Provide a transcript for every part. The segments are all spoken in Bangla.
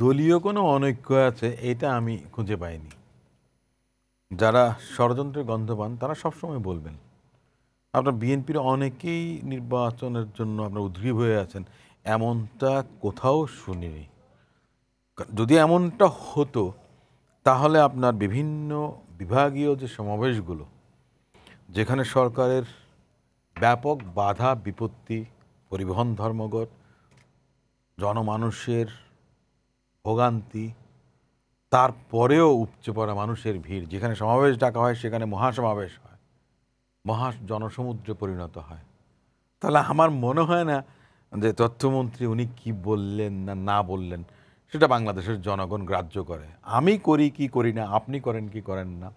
দলীয় কোনো অনৈক্য আছে এটা আমি খুঁজে পাইনি যারা ষড়যন্ত্রের গন্ধ পান তারা সবসময় বলবেন আপনার বিএনপির অনেকেই নির্বাচনের জন্য আপনার উদ্গ্রীব হয়ে আছেন এমনটা কোথাও শুনিনি যদি এমনটা হতো তাহলে আপনার বিভিন্ন বিভাগীয় যে সমাবেশগুলো যেখানে সরকারের ব্যাপক বাধা বিপত্তি পরিবহন ধর্মঘট জনমানুষের ভোগান্তি তারপরেও উপচে পড়া মানুষের ভিড় যেখানে সমাবেশ ডাকা হয় সেখানে মহাসমাবেশ হয় মহা জনসমুদ্রে পরিণত হয় তাহলে আমার মনে হয় না যে তথ্যমন্ত্রী উনি কি বললেন না না বললেন সেটা বাংলাদেশের জনগণ গ্রাহ্য করে আমি করি কি করি না আপনি করেন কি করেন না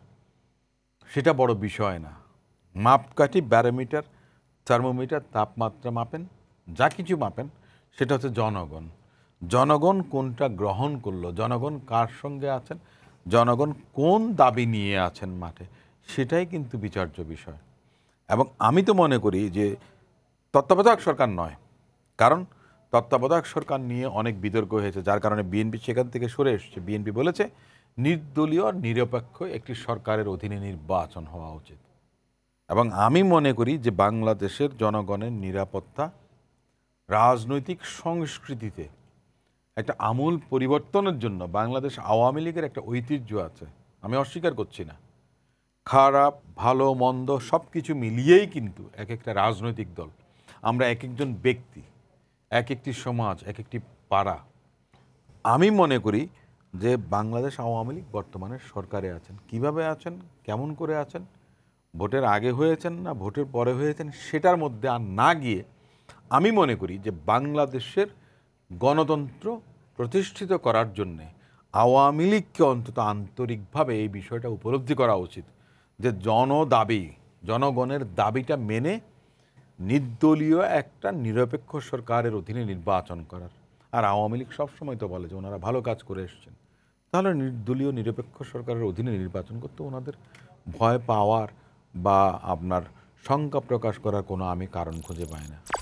সেটা বড় বিষয় না মাপকাঠি ব্যারোমিটার থার্মোমিটার তাপমাত্রা মাপেন যা কিছু মাপেন সেটা হচ্ছে জনগণ জনগণ কোনটা গ্রহণ করলো জনগণ কার সঙ্গে আছেন জনগণ কোন দাবি নিয়ে আছেন মাঠে সেটাই কিন্তু বিচার্য বিষয় এবং আমি তো মনে করি যে তত্ত্বাবধায়ক সরকার নয় কারণ তত্ত্বাবধায়ক সরকার নিয়ে অনেক বিতর্ক হয়েছে যার কারণে বিএনপি সেখান থেকে সরে এসছে বিএনপি বলেছে নির্দলীয় নিরপেক্ষ একটি সরকারের অধীনে নির্বাচন হওয়া উচিত এবং আমি মনে করি যে বাংলাদেশের জনগণের নিরাপত্তা রাজনৈতিক সংস্কৃতিতে একটা আমূল পরিবর্তনের জন্য বাংলাদেশ আওয়ামী লীগের একটা ঐতিহ্য আছে আমি অস্বীকার করছি না খারাপ ভালো মন্দ সব কিছু মিলিয়েই কিন্তু এক একটা রাজনৈতিক দল আমরা এক একজন ব্যক্তি এক একটি সমাজ এক একটি পাড়া আমি মনে করি যে বাংলাদেশ আওয়ামী লীগ বর্তমানে সরকারে আছেন কিভাবে আছেন কেমন করে আছেন ভোটের আগে হয়েছেন না ভোটের পরে হয়েছেন সেটার মধ্যে আর না গিয়ে আমি মনে করি যে বাংলাদেশের গণতন্ত্র প্রতিষ্ঠিত করার জন্যে আওয়ামী লীগকে অন্তত আন্তরিকভাবে এই বিষয়টা উপলব্ধি করা উচিত যে জনদাবি জনগণের দাবিটা মেনে নির্দলীয় একটা নিরপেক্ষ সরকারের অধীনে নির্বাচন করার আর আওয়ামী লীগ সবসময় তো বলে যে ওনারা ভালো কাজ করে এসছেন তাহলে নির্দলীয় নিরপেক্ষ সরকারের অধীনে নির্বাচন করতে ওনাদের ভয় পাওয়ার বা আপনার শঙ্কা প্রকাশ করার কোনো আমি কারণ খুঁজে পাই না